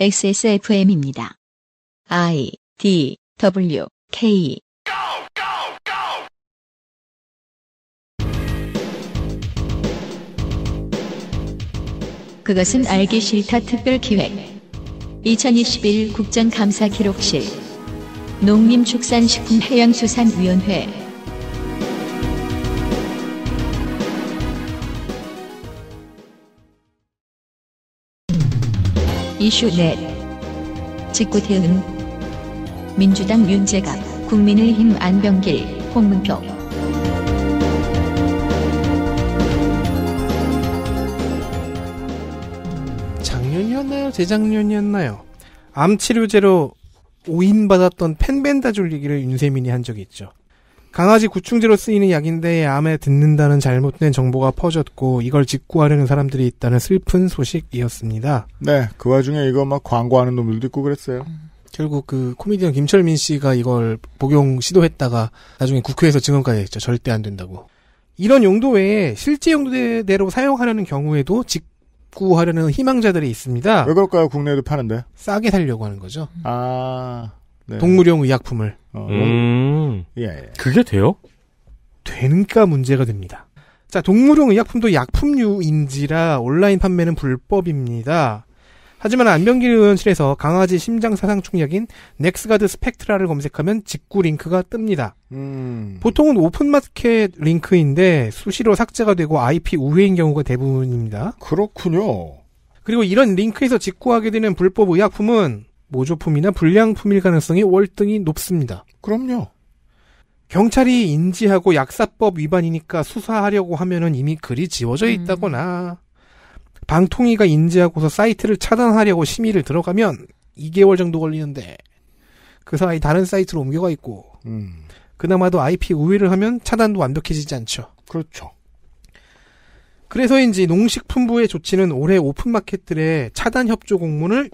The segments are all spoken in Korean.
XSFM입니다. I D W K 그것은 알기 싫다 특별 기획 2021 국정감사 기록실 농림축산식품해양수산위원회 이슈넷 직구 대응 민주당 윤재갑 국민의힘 안병길 홍문표 작년이었나요? 재작년이었나요? 암 치료제로 오인받았던 펜벤다졸 얘기를 윤세민이 한 적이 있죠. 강아지 구충제로 쓰이는 약인데 암에 듣는다는 잘못된 정보가 퍼졌고 이걸 직구하려는 사람들이 있다는 슬픈 소식이었습니다. 네, 그 와중에 이거 막 광고하는 놈들도 있고 그랬어요. 음. 결국 그 코미디언 김철민 씨가 이걸 복용 시도했다가 나중에 국회에서 증언까지 했죠. 절대 안 된다고. 이런 용도 외에 실제 용도대로 사용하려는 경우에도 직구하려는 희망자들이 있습니다. 왜 그럴까요? 국내에도 파는데. 싸게 살려고 하는 거죠. 아. 네. 동물용 의약품을. 어, 음. 예, 예. 그게 돼요? 되니까 문제가 됩니다. 자, 동물용 의약품도 약품류인지라 온라인 판매는 불법입니다. 하지만 안병길 의원실에서 강아지 심장 사상충약인 넥스가드 스펙트라를 검색하면 직구 링크가 뜹니다. 음. 보통은 오픈마켓 링크인데 수시로 삭제가 되고 IP 우회인 경우가 대부분입니다. 그렇군요. 그리고 이런 링크에서 직구하게 되는 불법 의약품은 모조품이나 불량품일 가능성이 월등히 높습니다. 그럼요. 경찰이 인지하고 약사법 위반이니까 수사하려고 하면은 이미 글이 지워져 음. 있다거나 음. 방통위가 인지하고서 사이트를 차단하려고 심의를 들어가면 2개월 정도 걸리는데 그 사이 다른 사이트로 옮겨가 있고 음. 그나마도 IP 우위를 하면 차단도 완벽해지지 않죠. 그렇죠. 그래서인지 농식품부의 조치는 올해 오픈마켓들의 차단 협조 공문을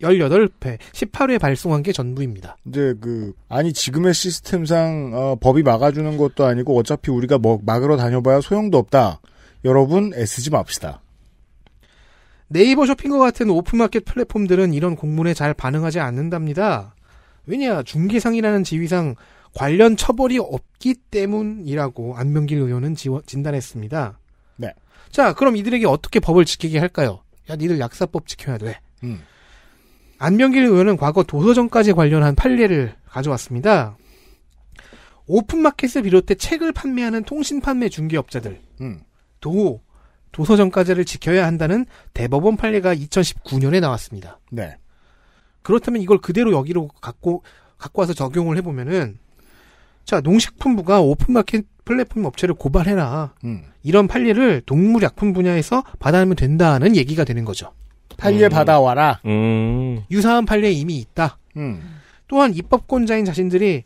18회, 18회 발송한 게 전부입니다. 이제 그 아니 지금의 시스템상 어, 법이 막아주는 것도 아니고 어차피 우리가 뭐 막으러 다녀봐야 소용도 없다. 여러분 애쓰지 맙시다. 네이버 쇼핑과 같은 오픈마켓 플랫폼들은 이런 공문에 잘 반응하지 않는답니다. 왜냐 중개상이라는 지위상 관련 처벌이 없기 때문이라고 안명길 의원은 지원, 진단했습니다. 네. 자 그럼 이들에게 어떻게 법을 지키게 할까요? 야 니들 약사법 지켜야 돼. 음. 안명길 의원은 과거 도서전까지 관련한 판례를 가져왔습니다. 오픈마켓을 비롯해 책을 판매하는 통신 판매 중개업자들, 음, 도, 도서전까지를 지켜야 한다는 대법원 판례가 2019년에 나왔습니다. 네. 그렇다면 이걸 그대로 여기로 갖고, 갖고 와서 적용을 해보면은, 자, 농식품부가 오픈마켓 플랫폼 업체를 고발해라. 음. 이런 판례를 동물약품 분야에서 받아내면 된다는 얘기가 되는 거죠. 판례 음. 받아와라. 음. 유사한 판례 이미 있다. 음. 또한 입법권자인 자신들이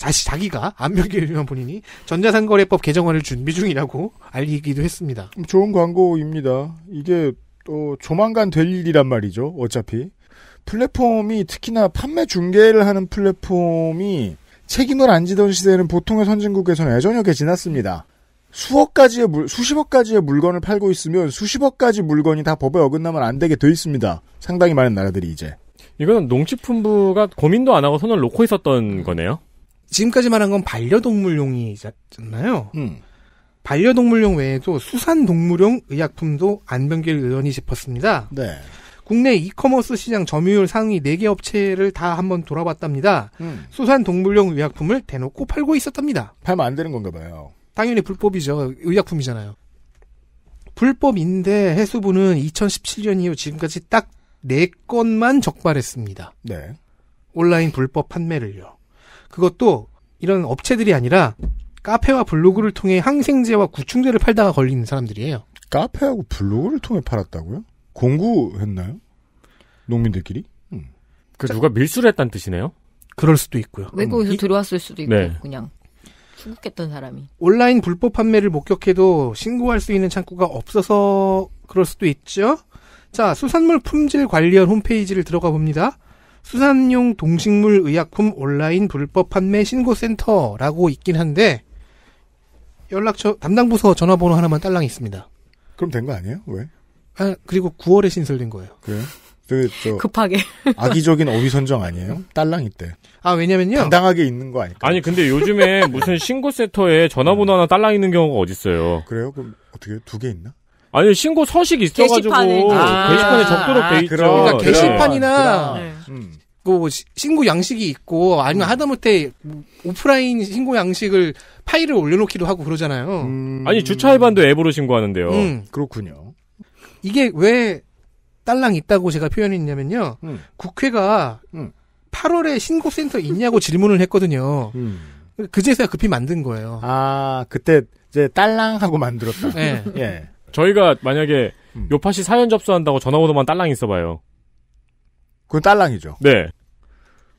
다시 자기가 안명기이 위한 본인이 전자상거래법 개정안을 준비 중이라고 알리기도 했습니다. 좋은 광고입니다. 이게 또 조만간 될 일이란 말이죠. 어차피 플랫폼이 특히나 판매 중개를 하는 플랫폼이 책임을 안 지던 시대는 보통의 선진국에서는 예전역에 지났습니다. 수억 가지의 물, 수십억 가지의 물건을 팔고 있으면 수십억 가지 물건이 다 법에 어긋나면 안 되게 돼 있습니다. 상당히 많은 나라들이 이제. 이거는 농식품부가 고민도 안 하고 손을 놓고 있었던 거네요. 지금까지 말한 건 반려동물용이잖아요. 음. 반려동물용 외에도 수산동물용 의약품도 안병길 의원이 짚었습니다. 네. 국내 이커머스 시장 점유율 상위 4개 업체를 다 한번 돌아봤답니다. 음. 수산동물용 의약품을 대놓고 팔고 있었답니다. 팔면 안 되는 건가 봐요. 당연히 불법이죠. 의약품이잖아요. 불법인데 해수부는 2017년 이후 지금까지 딱 4건만 적발했습니다. 네. 온라인 불법 판매를요. 그것도 이런 업체들이 아니라 카페와 블로그를 통해 항생제와 구충제를 팔다가 걸리는 사람들이에요. 카페하고 블로그를 통해 팔았다고요? 공구했나요? 농민들끼리? 음. 그 누가 밀수를 했다는 뜻이네요? 그럴 수도 있고요. 외국에서 음. 들어왔을 수도 있고 네. 그냥. 수국했던 사람이. 온라인 불법 판매를 목격해도 신고할 수 있는 창구가 없어서 그럴 수도 있죠. 자, 수산물 품질 관리원 홈페이지를 들어가 봅니다. 수산용 동식물 의약품 온라인 불법 판매 신고센터라고 있긴 한데 연락처 담당 부서 전화번호 하나만 딸랑 있습니다. 그럼 된 거 아니에요? 왜? 아, 그리고 9월에 신설된 거예요. 그래요? 그, 저, 급하게. 악의적인 어휘 선정 아니에요? 딸랑이 때. 아, 왜냐면요. 당당하게 있는 거 아닐까? 아니, 근데 요즘에 무슨 신고센터에 전화번호 하나 딸랑 있는 경우가 어딨어요. 그래요? 그럼 어떻게, 두 개 있나? 아니 신고 서식 있어가지고 게시판에, 아~ 게시판에 적도록 아, 돼 있죠. 그러니까 게시판이나 네. 음. 그 뭐 신고 양식이 있고 아니면 음. 하다못해 오프라인 신고 양식을 파일을 올려놓기도 하고 그러잖아요. 음... 아니 주차 위반도 앱으로 신고하는데요. 음. 그렇군요. 이게 왜 딸랑 있다고 제가 표현했냐면요. 음. 국회가 음. 8월에 신고센터 있냐고 질문을 했거든요. 음. 그제서야 급히 만든 거예요. 아, 그때 이제 딸랑 하고 만들었다. 네. 예. 저희가 만약에 음. 요파 시 사연 접수한다고 전화번호만 딸랑 있어봐요. 그건 딸랑이죠. 네.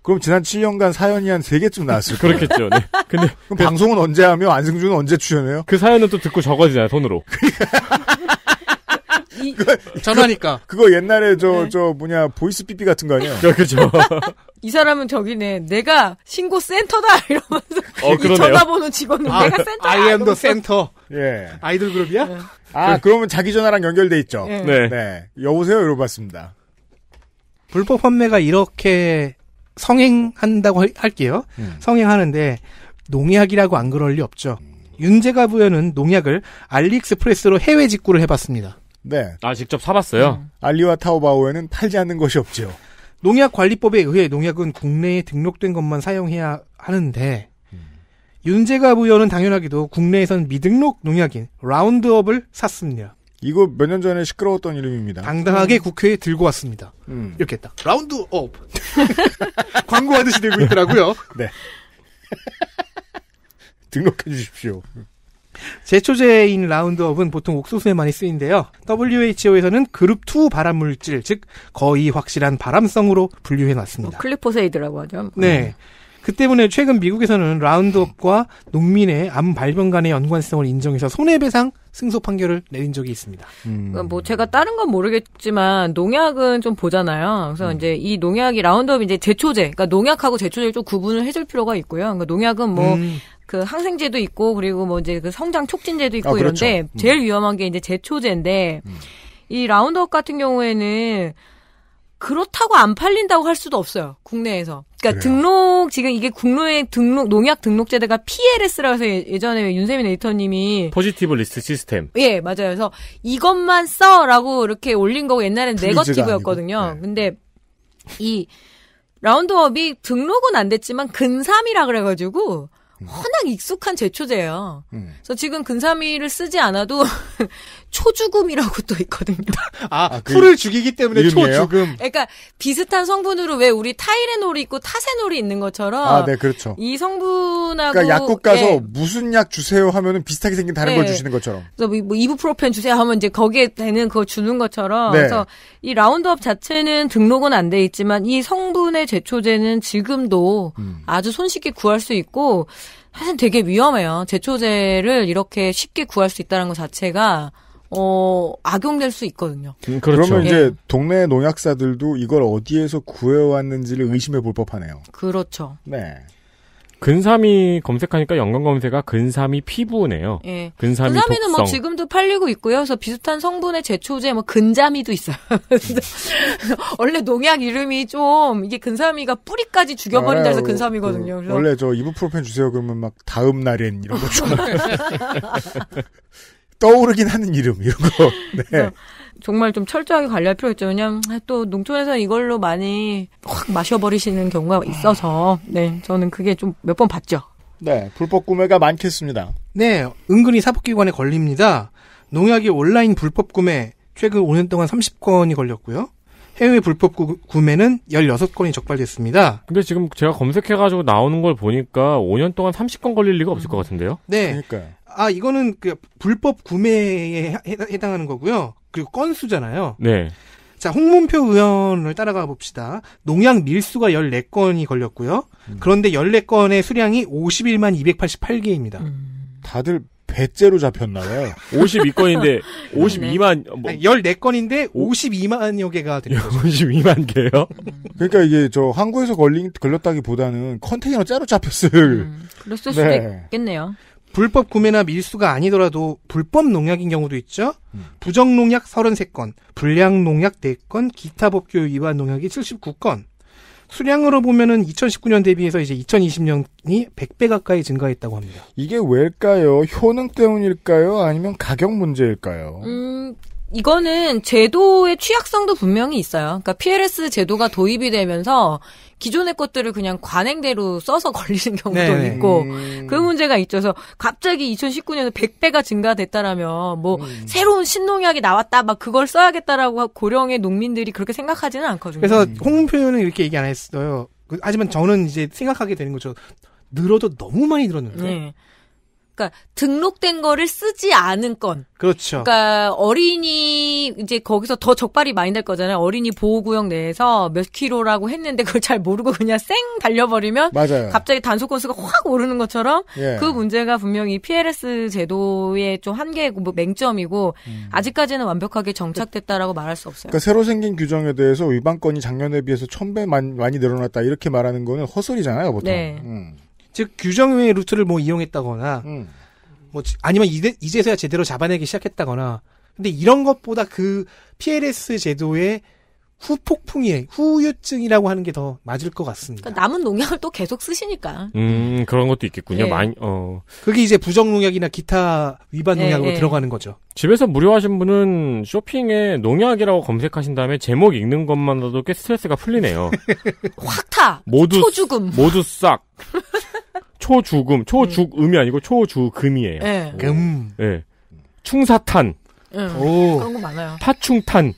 그럼 지난 7년간 사연이 한 3개쯤 나왔을 거예요. 그렇겠죠. 네. 근데. 그럼 그, 방송은 언제 하며 안승준은 언제 출연해요? 그 사연은 또 듣고 적어지잖아요, 손으로. 이, 전화니까. 그거 옛날에 저, 네. 저, 뭐냐, 보이스 삐삐 같은 거 아니야? 그렇죠. 이 사람은 저기네. 내가 신고 센터다! 이러면서. 어, 그러네요. 전화번호 직원은 아, 내가 센터다! I am the 센터. 예. 아이돌 그룹이야? 네. 아, 그러면 자기 전화랑 연결돼 있죠? 네. 네. 네. 여보세요? 이러봤습니다. 고 불법 판매가 이렇게 성행한다고 할게요. 음. 성행하는데, 농약이라고 안 그럴 리 없죠. 음. 윤재가 부여는 농약을 알리익스프레스로 해외 직구를 해봤습니다. 네. 아, 직접 사봤어요? 음. 알리와 타오바오에는 팔지 않는 것이 없지요. 농약관리법에 의해 농약은 국내에 등록된 것만 사용해야 하는데, 윤재가 부여는 당연하게도 국내에선 미등록 농약인 라운드업을 샀습니다. 이거 몇 년 전에 시끄러웠던 이름입니다. 당당하게 음. 국회에 들고 왔습니다. 음. 이렇게 했다. 라운드업! 광고하듯이 되고 있더라고요. 네. 등록해 주십시오. 제초제인 라운드업은 보통 옥수수에 많이 쓰인데요. WHO에서는 그룹2 발암물질, 즉 거의 확실한 발암성으로 분류해놨습니다. 뭐 클리포세이드라고 하죠. 네. 네. 그 때문에 최근 미국에서는 라운드업과 농민의 암 발병 간의 연관성을 인정해서 손해배상 승소 판결을 내린 적이 있습니다. 음. 그러니까 뭐 제가 다른 건 모르겠지만 농약은 좀 보잖아요. 그래서 음. 이제 이 농약이 라운드업 이제 제초제, 그러니까 농약하고 제초제를 좀 구분을 해줄 필요가 있고요. 그러니까 농약은 뭐 음. 그 항생제도 있고 그리고 뭐 이제 그 성장 촉진제도 있고 아, 그렇죠. 이런데 음. 제일 위험한 게 이제 제초제인데 음. 이 라운드업 같은 경우에는 그렇다고 안 팔린다고 할 수도 없어요. 국내에서. 그러니까 그래요. 등록 지금 이게 국내의 등록 농약 등록 제도가 p l s 라서 예전에 윤세민 에디터님이 포지티브 리스트 시스템. 예, 맞아요. 그래서 이것만 써라고 이렇게 올린 거고 옛날엔 네거티브였거든요. 네. 근데 이 라운드업이 등록은 안 됐지만 근삼이라 그래가지고 워낙 익숙한 제초제예요. 음. 그래서 지금 근사미를 쓰지 않아도 초죽음이라고 또 있거든요. 아, 아그 풀을 죽이기 때문에 이름이에요? 초죽음. 그러니까 비슷한 성분으로 왜 우리 타이레놀이 있고 타세놀이 있는 것처럼 아, 네, 그렇죠. 이 성분하고 그러니까 약국 가서 예. 무슨 약 주세요 하면은 비슷하게 생긴 다른 예. 걸 네. 주시는 것처럼. 그래서 뭐, 뭐 이부프로펜 주세요 하면 이제 거기에 되는 그거 주는 것처럼. 네. 그래서 이 라운드업 자체는 등록은 안 돼 있지만 이 성분의 제초제는 지금도 음. 아주 손쉽게 구할 수 있고 사실 되게 위험해요. 제초제를 이렇게 쉽게 구할 수 있다는 것 자체가 어, 악용될 수 있거든요. 음, 그렇죠. 그러면 이제 예. 동네 농약사들도 이걸 어디에서 구해왔는지를 의심해 볼 법하네요. 그렇죠. 네. 근삼이 검색하니까 연관 검색가 근삼이 피부네요. 예. 근삼이 근삼이는 뭐 독성. 뭐 지금도 팔리고 있고요. 그래서 비슷한 성분의 제초제 뭐 근자미도 있어요. 원래 농약 이름이 좀 이게 근삼이가 뿌리까지 죽여버린다 해서 근삼이거든요. 그 그래서 원래 저 이부프로펜 주세요 그러면 막 다음 날엔 이런 거잖아요. 떠오르긴 하는 이름 이런 거. 네. 정말 좀 철저하게 관리할 필요 있죠. 왜냐면 하또 농촌에서 이걸로 많이 확 마셔버리시는 경우가 있어서 네 저는 그게 좀 몇 번 봤죠. 네 불법 구매가 많겠습니다. 네 은근히 사법기관에 걸립니다. 농약이 온라인 불법 구매 최근 5년 동안 30건이 걸렸고요. 해외 불법 구, 구매는 16건이 적발됐습니다. 근데 지금 제가 검색해가지고 나오는 걸 보니까 5년 동안 30건 걸릴 리가 없을 것 같은데요? 네. 그러니까요. 아 이거는 그 불법 구매에 해당하는 거고요. 그리고 건수잖아요. 네. 자, 홍문표 의원을 따라가 봅시다. 농약 밀수가 14건이 걸렸고요. 음. 그런데 14건의 수량이 51만 288개입니다. 음. 다들 배째로 잡혔나봐요. 52건인데 52만 뭐. 아니, 14건인데 52만여 개가 됐는거 52만 개요? 음. 그러니까 이게 저한국에서 걸린 걸렸다기보다는 컨테이너 째로 잡혔을. 음, 그랬을 네. 수도 있겠네요. 불법 구매나 밀수가 아니더라도 불법 농약인 경우도 있죠. 음. 부정 농약 33건, 불량 농약 4건, 기타 법규 위반 농약이 79건. 수량으로 보면은 2019년 대비해서 이제 2020년이 100배 가까이 증가했다고 합니다. 이게 왜일까요? 효능 때문일까요? 아니면 가격 문제일까요? 음. 이거는 제도의 취약성도 분명히 있어요. 그러니까 PLS 제도가 도입이 되면서 기존의 것들을 그냥 관행대로 써서 걸리는 경우도 네 있고 음. 그 문제가 있죠. 그래서 갑자기 2019년에 100배가 증가됐다라면 뭐 음. 새로운 신농약이 나왔다 막 그걸 써야겠다라고 고령의 농민들이 그렇게 생각하지는 않거든요. 그래서 음. 홍문표는 이렇게 얘기 안 했어요. 그 하지만 저는 이제 생각하게 되는 거죠. 늘어도 너무 많이 늘었는데. 네. 그러니까 등록된 거를 쓰지 않은 건. 그렇죠. 그러니까 어린이 이제 거기서 더 적발이 많이 될 거잖아요. 어린이 보호구역 내에서 몇 킬로라고 했는데 그걸 잘 모르고 그냥 쌩 달려버리면 맞아요. 갑자기 단속 건수가 확 오르는 것처럼 예. 그 문제가 분명히 PLS 제도의 좀 한계고 뭐 맹점이고 음. 아직까지는 완벽하게 정착됐다라고 말할 수 없어요. 그러니까 새로 생긴 규정에 대해서 위반 건이 작년에 비해서 천 배 많이 늘어났다 이렇게 말하는 거는 허설이잖아요, 보통. 네. 음. 즉 규정 외의 루트를 뭐 이용했다거나 음. 뭐 아니면 이제, 서야 제대로 잡아내기 시작했다거나 근데 이런 것보다 그 PLS 제도의 후폭풍이 후유증이라고 하는 게 더 맞을 것 같습니다. 그러니까 남은 농약을 또 계속 쓰시니까. 음 그런 것도 있겠군요. 네. 예. 많이 어 그게 이제 부정 농약이나 기타 위반 예, 농약으로 네. 들어가는 거죠. 집에서 무료하신 분은 쇼핑에 농약이라고 검색하신 다음에 제목 읽는 것만으로도 꽤 스트레스가 풀리네요. 확 타. 모두 초죽음. 모두 싹. 초주금, 초죽음이 음. 아니고 초주금이에요. 네. 금. 네. 충사탄. 네. 오. 그런 거 많아요. 파충탄.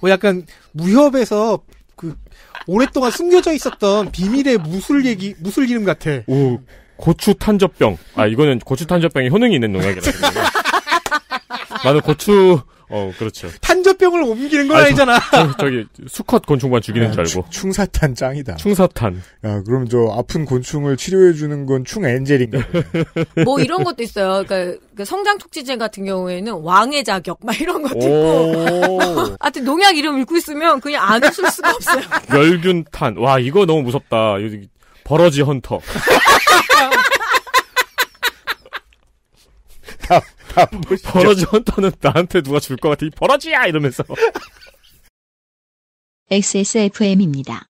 뭐 약간 무협에서 그 오랫동안 숨겨져 있었던 비밀의 무술 얘기, 무술 기름 같아. 오, 고추 탄저병. 아, 이거는 고추 탄저병에 효능이 있는 농약이라. 나는 고추 어, 그렇죠. 탄저병을 옮기는 건 아니, 잖아 저, 기 수컷 곤충만 죽이는 야, 아, 줄 알고. 충, 사탄 짱이다. 충사탄. 야, 아, 그럼 저 아픈 곤충을 치료해주는 건 충 엔젤인가? 뭐 이런 것도 있어요. 그러니까, 그러니까 성장 촉진제 같은 경우에는 왕의 자격 막 이런 것도 있고. 하여튼 농약 이름 읽고 있으면 그냥 안 웃을 수가 없어요. 열균탄 와, 이거 너무 무섭다. 버러지 헌터. 아, 버러지 헌터는 나한테 누가 줄 것 같아. 이 버러지야! 이러면서. XSFM입니다.